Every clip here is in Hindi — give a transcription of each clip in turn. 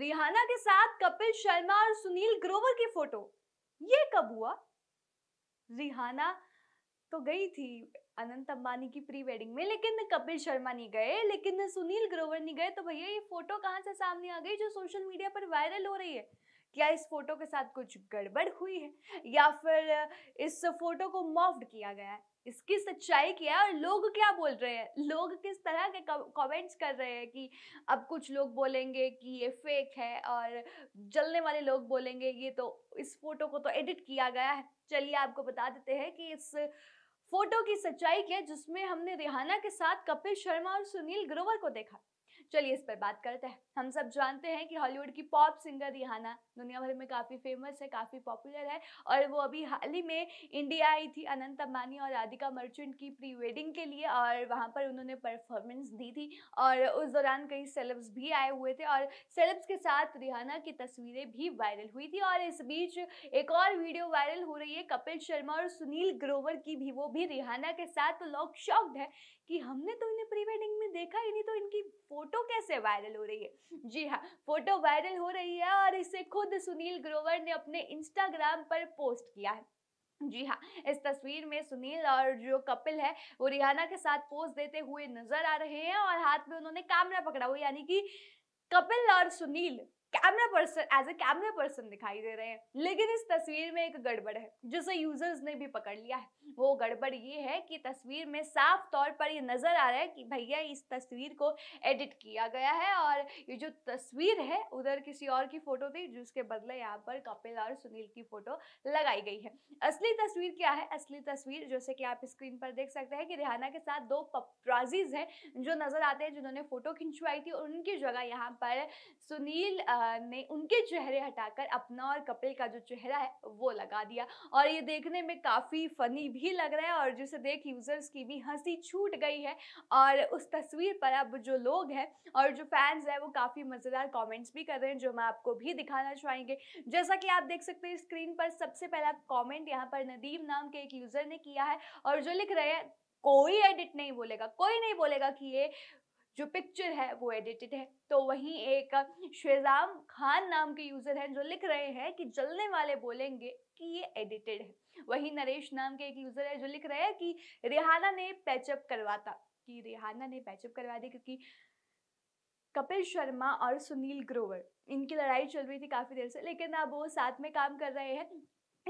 रिहाना के साथ कपिल शर्मा और सुनील ग्रोवर की फोटो ये कब हुआ रिहाना तो गई थी अनंत अंबानी की प्री वेडिंग में लेकिन कपिल शर्मा नहीं गए लेकिन सुनील ग्रोवर नहीं गए तो भैया ये फोटो कहाँ से सामने आ गई जो सोशल मीडिया पर वायरल हो रही है क्या इस फोटो के साथ कुछ गड़बड़ हुई है या फिर इस फोटो को मॉफ्ड किया गया है इसकी सच्चाई क्या है और लोग क्या बोल रहे हैं लोग किस तरह के कमेंट्स कर रहे हैं कि अब कुछ लोग बोलेंगे कि ये फेक है और जलने वाले लोग बोलेंगे ये तो इस फोटो को तो एडिट किया गया है चलिए आपको बता देते हैं कि इस फोटो की सच्चाई क्या है जिसमें हमने रिहाना के साथ कपिल शर्मा और सुनील ग्रोवर को देखा चलिए इस पर बात करते हैं हम सब जानते हैं कि हॉलीवुड की पॉप सिंगर रिहाना दुनिया भर में काफ़ी फेमस है काफ़ी पॉपुलर है और वो अभी हाल ही में इंडिया आई थी अनंत अम्बानी और राधिका मर्चेंट की प्री वेडिंग के लिए और वहाँ पर उन्होंने परफॉर्मेंस दी थी और उस दौरान कई सेलेब्स भी आए हुए थे और सेलेब्स के साथ रिहाना की तस्वीरें भी वायरल हुई थी और इस बीच एक और वीडियो वायरल हो रही है कपिल शर्मा और सुनील ग्रोवर की भी वो भी रिहाना के साथ तो लोग शॉक्ड है कि हमने तो इन्हें प्री वेडिंग में देखा ही नहीं तो इनकी फोटो कैसे वायरल हो रही है जी हाँ फोटो वायरल हो रही है और इसे खुद सुनील ग्रोवर ने अपने इंस्टाग्राम पर पोस्ट किया है जी हाँ इस तस्वीर में सुनील और जो कपिल है वो रिहाना के साथ पोज देते हुए नजर आ रहे हैं और हाथ में उन्होंने कैमरा पकड़ा हुआ यानी कि कपिल और Sunil camera person as a camera person दिखाई दे रहे हैं लेकिन इस तस्वीर में एक गड़बड़ है जिसे यूजर्स ने भी पकड़ लिया है वो गड़बड़ ये है कि तस्वीर में साफ तौर पर ये नजर आ रहा है कि भैया इस तस्वीर को एडिट किया गया है और ये जो तस्वीर है उधर किसी और की फोटो थी जिसके बदले यहाँ पर कपिल और सुनील की फोटो लगाई गई है असली तस्वीर क्या है असली तस्वीर जैसे कि आप स्क्रीन पर देख सकते हैं कि रिहाना के साथ दो पपराजीज हैं जो नजर आते हैं जिन्होंने फोटो खिंचवाई थी और उनकी जगह यहाँ पर सुनील आ, ने उनके चेहरे हटाकर अपना और कपिल का जो चेहरा है वो लगा दिया और ये देखने में काफ़ी फनी भी लग रहा है और जिसे देख यूज़र्स की भी हंसी छूट गई है और उस तस्वीर पर अब जो लोग हैं और जो फैंस हैं वो काफ़ी मज़ेदार कॉमेंट्स भी कर रहे हैं जो मैं आपको भी दिखाना चाहेंगे जैसा कि आप देख सकते हैं स्क्रीन पर सबसे पहला कॉमेंट यहाँ पर नदीम नाम के एक यूज़र ने किया है और जो लिख रहे हैं कोई एडिट नहीं बोलेगा कोई नहीं बोलेगा कि ये जो पिक्चर है वो एडिटेड है तो वहीं एक शेजाम खान नाम के यूज़र हैं जो लिख रहे हैं कि जलने वाले बोलेंगे कि ये एडिटेड है वहीं नरेश नाम के एक यूज़र है जो लिख रहे हैं कि रिहाना ने पैचअप करवाता कि रिहाना ने पैचअप करवा दी क्योंकि कपिल शर्मा और सुनील ग्रोवर इनकी लड़ाई चल रही थी काफ़ी देर से लेकिन अब वो साथ में काम कर रहे हैं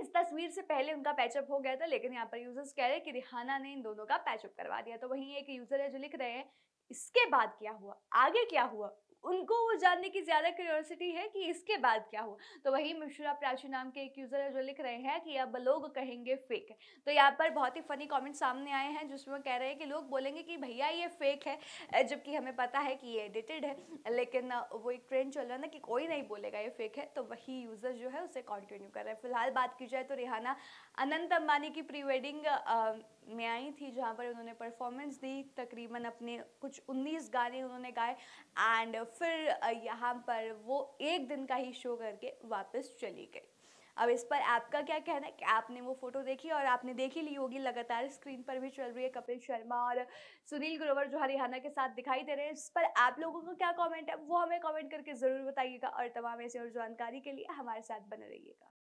इस तस्वीर से पहले उनका पैचअप हो गया था लेकिन यहाँ पर यूजर्स कह रहे हैं कि रिहाना ने इन दोनों का पैचअप करवा दिया तो वहीं एक यूजर है जो लिख रहे हैं इसके बाद क्या हुआ आगे क्या हुआ उनको वो जानने की ज़्यादा क्यूरियोसिटी है कि इसके बाद क्या हुआ तो वही मिश्रा प्राची नाम के एक यूज़र है जो लिख रहे हैं कि अब लोग कहेंगे फेक है तो यहाँ पर बहुत ही फ़नी कॉमेंट सामने आए हैं जिसमें कह रहे हैं कि लोग बोलेंगे कि भैया ये फेक है जबकि हमें पता है कि ये एडिटेड है लेकिन वो एक ट्रेंड चल रहा है ना कि कोई नहीं बोलेगा ये फेक है तो वही यूज़र जो है उसे कंटिन्यू कर रहे हैं फिलहाल बात की जाए तो रिहाना अनंत अंबानी की प्री वेडिंग में आई थी जहाँ पर उन्होंने परफॉर्मेंस दी तकरीबन अपने कुछ 19 गाने उन्होंने गाए एंड फिर यहाँ पर वो एक दिन का ही शो करके वापस चली गई अब इस पर आपका क्या कहना है कि आपने वो फोटो देखी और आपने देखी ली होगी लगातार स्क्रीन पर भी चल रही है कपिल शर्मा और सुनील ग्रोवर जो हरियाणा के साथ दिखाई दे रहे हैं इस पर आप लोगों का क्या कमेंट है वो हमें कमेंट करके ज़रूर बताइएगा और तमाम ऐसी और जानकारी के लिए हमारे साथ बने रहिएगा